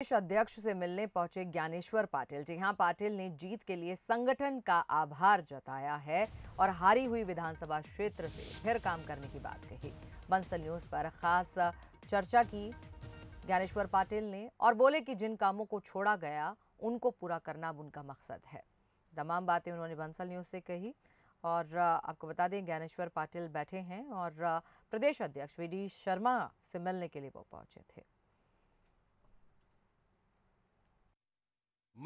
प्रदेश अध्यक्ष से मिलने पहुंचे ज्ञानेश्वर पाटिल जी हां पाटिल ने जीत के लिए संगठन का आभार जताया है और हारी हुई विधानसभा क्षेत्र से फिर काम करने की बात कही बंसल न्यूज पर खास चर्चा की ज्ञानेश्वर पाटिल ने और बोले कि जिन कामों को छोड़ा गया उनको पूरा करना अब उनका मकसद है तमाम बातें उन्होंने बंसल न्यूज से कही और आपको बता दें ज्ञानेश्वर पाटिल बैठे हैं और प्रदेश अध्यक्ष वी शर्मा से मिलने के लिए वो पहुंचे थे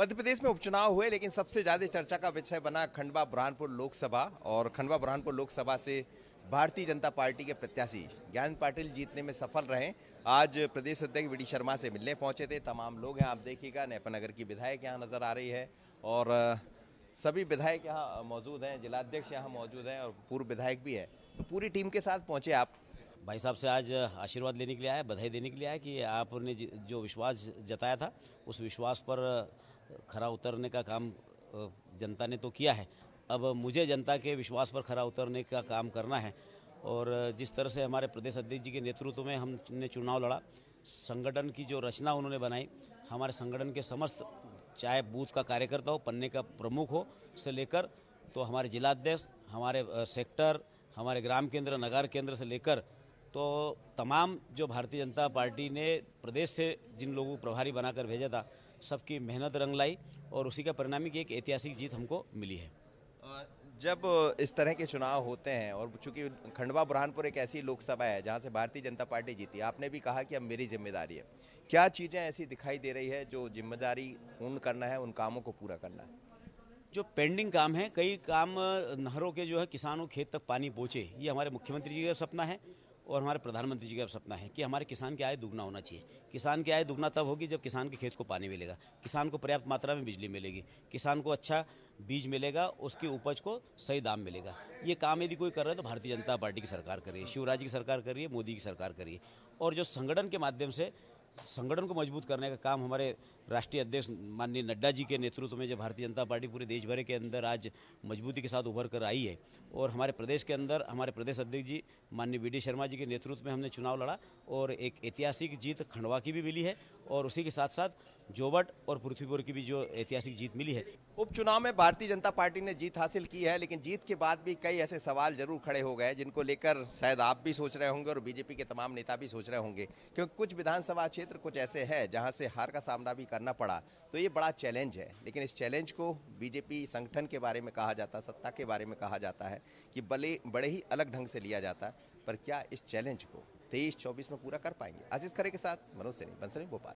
मध्य प्रदेश में उपचुनाव हुए लेकिन सबसे ज्यादा चर्चा का विषय बना खंडवा बुरहानपुर लोकसभा और खंडवा बुरहानपुर लोकसभा से भारतीय जनता पार्टी के प्रत्याशी ज्ञान पाटिल जीतने में सफल रहे आज प्रदेश अध्यक्ष वी शर्मा से मिलने पहुंचे थे तमाम लोग हैं आप देखिएगा नेपनगर की विधायक यहाँ नजर आ रही है और सभी विधायक यहाँ मौजूद हैं जिलाध्यक्ष यहाँ मौजूद हैं और पूर्व विधायक भी है तो पूरी टीम के साथ पहुँचे आप भाई साहब से आज आशीर्वाद लेने के लिए आया बधाई देने के लिए आया कि आपने जो विश्वास जताया था उस विश्वास पर खरा उतरने का काम जनता ने तो किया है अब मुझे जनता के विश्वास पर खरा उतरने का काम करना है और जिस तरह से हमारे प्रदेश अध्यक्ष जी के नेतृत्व में हमने चुनाव लड़ा संगठन की जो रचना उन्होंने बनाई हमारे संगठन के समस्त चाहे बूथ का कार्यकर्ता हो पन्ने का प्रमुख हो से लेकर तो हमारे जिलाध्यक्ष हमारे सेक्टर हमारे ग्राम केंद्र नगर केंद्र से लेकर तो तमाम जो भारतीय जनता पार्टी ने प्रदेश से जिन लोगों को प्रभारी बनाकर भेजा था सबकी मेहनत रंग लाई और उसी का परिणाम की एक ऐतिहासिक जीत हमको मिली है जब इस तरह के चुनाव होते हैं और चूंकि खंडवा बुरहानपुर एक ऐसी लोकसभा है जहां से भारतीय जनता पार्टी जीती आपने भी कहा कि अब मेरी जिम्मेदारी है क्या चीज़ें ऐसी दिखाई दे रही है जो जिम्मेदारी पूर्ण करना है उन कामों को पूरा करना है जो पेंडिंग काम है कई काम नहरों के जो है किसानों खेत तक पानी पहुँचे ये हमारे मुख्यमंत्री जी का सपना है और हमारे प्रधानमंत्री जी का सपना है कि हमारे किसान की आय दुगना होना चाहिए किसान की आय दुगना तब होगी जब किसान के खेत को पानी मिलेगा किसान को पर्याप्त मात्रा में बिजली मिलेगी किसान को अच्छा बीज मिलेगा उसकी उपज को सही दाम मिलेगा ये काम यदि कोई कर रहा है तो भारतीय जनता पार्टी की सरकार कर रही है शिवराज की सरकार कर रही है मोदी की सरकार कर रही है और जो संगठन के माध्यम से संगठन को मजबूत करने का काम हमारे राष्ट्रीय अध्यक्ष माननीय नड्डा जी के नेतृत्व में जो भारतीय जनता पार्टी पूरे देश भर के अंदर आज मजबूती के साथ उभर कर आई है और हमारे प्रदेश के अंदर हमारे प्रदेश अध्यक्ष जी माननीय बी शर्मा जी के नेतृत्व में हमने चुनाव लड़ा और एक ऐतिहासिक जीत खंडवा की भी मिली है और उसी के साथ साथ जोबट और पृथ्वीपुर की भी जो ऐतिहासिक जीत मिली है उपचुनाव में भारतीय जनता पार्टी ने जीत हासिल की है लेकिन जीत के बाद भी कई ऐसे सवाल जरूर खड़े हो गए जिनको लेकर शायद आप भी सोच रहे होंगे और बीजेपी के तमाम नेता भी सोच रहे होंगे क्योंकि कुछ विधानसभा क्षेत्र कुछ ऐसे हैं जहां से हार का सामना भी करना पड़ा तो ये बड़ा चैलेंज है लेकिन इस चैलेंज को बीजेपी संगठन के बारे में कहा जाता है सत्ता के बारे में कहा जाता है कि बड़े बड़े ही अलग ढंग से लिया जाता है पर क्या इस चैलेंज को तेईस चौबीस में पूरा कर पाएंगे आशीष खरे के साथ मनोज सैनी बंसरी भोपाल